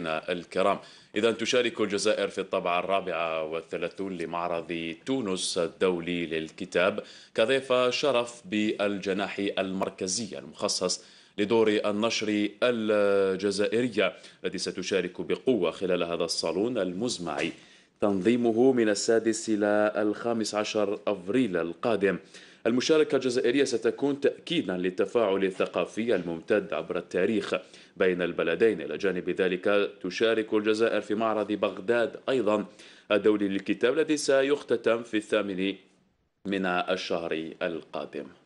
الكرام إذا تشارك الجزائر في الطبعة الرابعة والثلاثون لمعرض تونس الدولي للكتاب كضيفة شرف بالجناح المركزي المخصص لدور النشر الجزائرية التي ستشارك بقوة خلال هذا الصالون المزمع تنظيمه من السادس إلى الخامس عشر أفريل القادم المشاركة الجزائرية ستكون تأكيدا للتفاعل الثقافي الممتد عبر التاريخ بين البلدين إلى جانب ذلك تشارك الجزائر في معرض بغداد أيضا الدولي للكتاب الذي سيختتم في الثامن من الشهر القادم